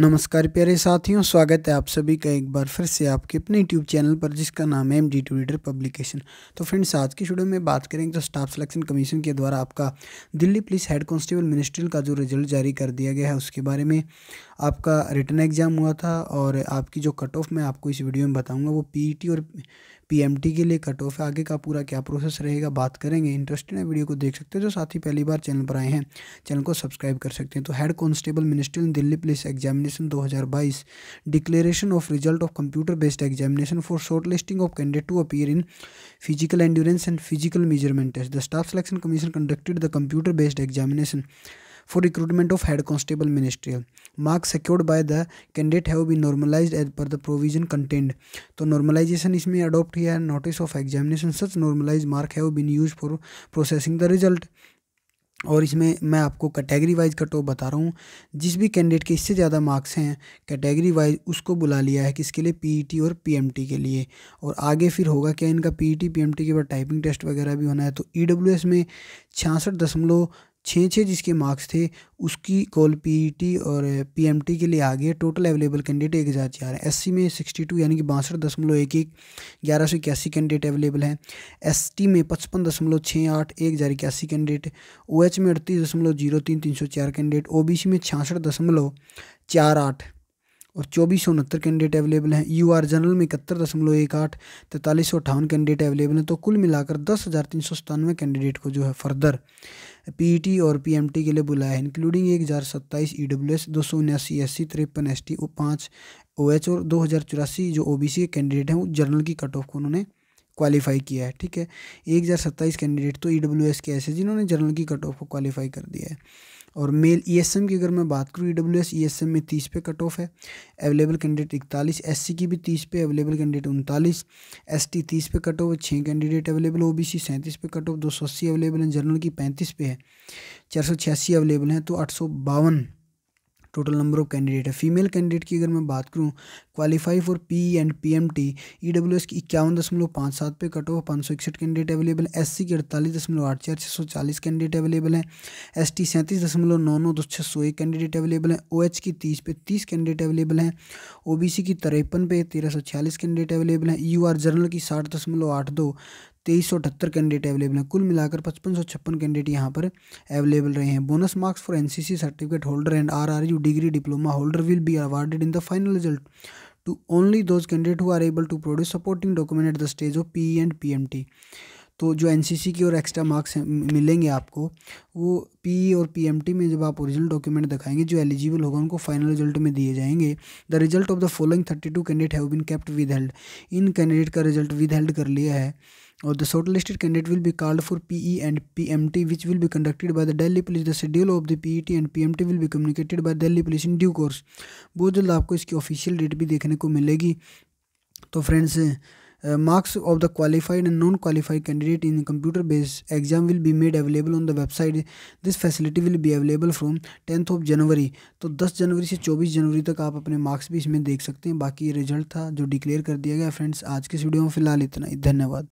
नमस्कार प्यारे साथियों स्वागत है आप सभी का एक बार फिर से आपके अपने यूट्यूब चैनल पर जिसका नाम है M D two reader publication तो फ्रेंड्स आज की शुरू में बात करेंगे तो स्टाफ सिलेक्शन कमीशन के द्वारा आपका Delhi police head constable ministerial का जो रिजल्ट जारी कर दिया गया है उसके बारे में आपका रिटर्न एग्जाम हुआ था और आपकी जो कट ऑफ मैं आपको इस वीडियो में बताऊँगा वो पी e और पीएमटी के लिए कट ऑफ है आगे का पूरा क्या प्रोसेस रहेगा बात करेंगे इंटरेस्टेड है वीडियो को देख सकते हो जो साथी पहली बार चैनल पर आए हैं चैनल को सब्सक्राइब कर सकते हैं तो head constable in Delhi police examination 2022 declaration of result of computer based examination for shortlisting of candidate to appear in physical endurance and physical measurement test the staff selection commission conducted the computer based examination for recruitment of head constable ministerial marks secured by the candidate have been normalized as per the provision contained तो normalization इसमें adopt किया है notice of examination such normalized mark have been used for processing the result और इसमें मैं आपको category wise का top बता रहा हूँ जिस भी कैंडिडेट के इससे ज़्यादा मार्क्स हैं कैटेगरी वाइज उसको बुला लिया है किसके लिए पीईटी और पीएमटी के लिए और आगे फिर होगा क्या इनका पीईटी पीएमटी के बाद टाइपिंग टेस्ट वगैरह भी होना है तो ईडब्ल्यूएस में छियासठ दशमलव छः छः जिसके मार्क्स थे उसकी कॉल पीईटी e और पीएमटी के लिए आ गए टोटल अवेलेबल कैंडिडेट एक हज़ार चार है में सिक्सटी टू यानी कि बासठ दशमलव एक एक ग्यारह सौ इक्यासी कैंडिडेट अवेलेबल हैं एस में पचपन दशमलव छः आठ एक हज़ार इक्यासी कैंडिडेट ओ में अड़तीस दशमलव जीरो तीन तीन सौ चार कैंडिडेट ओ में छियासठ दशमलव चार आठ और चौबीस सौ उनहत्तर कैंडिडेट अवेलेबल हैं यू आर जनरल में इकहत्तर दशमलव एक आठ तैंतालीस सौ अट्ठावन कैंडिडेट अवेलेबल हैं तो कुल मिलाकर दस हज़ार तीन सौ सतानवे कैंडिडेट को जो है फर्दर टी e और टी के लिए बुलाया है इंक्लूडिंग एक हज़ार सत्ताईस ई डब्ल्यू एस दो सौ उन्यासी एस सी तिरपन एस टी पाँच ओ एच और दो हज़ार चौरासी जो ओ बी सी के कैंडिडेट हैं वो जनरल की कट ऑफ को उन्होंने क्वालिफाई किया है ठीक है एक हज़ार सत्ताईस कैंडिडेट तो ई डब्ल्यू एस के ऐसे जिन्होंने जनरल की कट ऑफ को क्वालिफाई कर दिया है और मेल ईएसएम e की अगर मैं बात करूँ ईडब्ल्यूएस ईएसएम में तीस पे कट ऑफ है अवेलेबल कैंडिडेट इकतालीस एससी की भी तीस पे अवेलेबल कैंडिडेट उनतालीस एसटी तीस पे कट ऑफ छः कैंडिडेट अवेलेबल ओबीसी सैंतीस पे कट ऑफ दो सौ अस्सी अवेलेबल हैं जनरल की पैंतीस पे है चार सौ छियासी अवेलेबल हैं तो आठ सौ बावन टोटल नंबर ऑफ कैंडिडेट है फीमेल कैंडिडेट की अगर मैं बात करूँ qualify for P and P M T E W S की इक्यावन दशमलव पाँच सात पे कट ऑफ पाँच सौ इकसठ कैंडिडेट अवेलेबल है एस सी की अड़तालीस दशमलव आठ चार छः सौ चालीस कैंडिडेट अवेलेबल है एस टी सैंतीस दशमलव नौ नौ दो छः सौ एक कैंडिडेट अवेलेबल है ओ एच की तीस पे तीस कैंडिडेट अवेलेबल हैं ओ बी सी की तिरपन पे तेरह सौ छियालीस कैंडिडेट अवेलेबल हैं यू आर जनरल की साठ दशमलव आठ दो तेईस सौ अठहत्तर कैंडिडेट अवेलेबल हैं कुल मिलाकर पचपन सौ छप्पन कैंडिडेट यहाँ पर अवेलेबल रहे हैं bonus marks for NCC certificate holder and RRU degree diploma holder will be awarded in the final result to only those candidate who are able to produce supporting document at the stage of P and P तो जो N की और extra marks मिलेंगे आपको वो P e और PMT में जब आप ओरिजिनल डॉक्यूमेंट दिखाएंगे जो एलिजिबल होगा उनको फाइनल रिजल्ट में दिए जाएंगे the result of the following thirty two candidate have been kept withheld इन कैंडिडेट का रिजल्ट विद हेल्ड कर लिया है और the shortlisted candidate will be called for P E and P M T which will be conducted by the Delhi police the schedule of the P E T and P M T will be communicated by Delhi police in due course बहुत जल्द आपको इसकी official date भी देखने को मिलेगी तो friends marks of the qualified and non qualified candidate in computer based exam will be made available on the website this facility will be available from tenth of January तो दस जनवरी से चौबीस जनवरी तक आप अपने मार्क्स भी इसमें देख सकते हैं बाकी रिजल्ट था जो डिक्लेयर कर दिया गया फ्रेंड्स आज के इस वीडियो में फिलहाल इतना ही धन्यवाद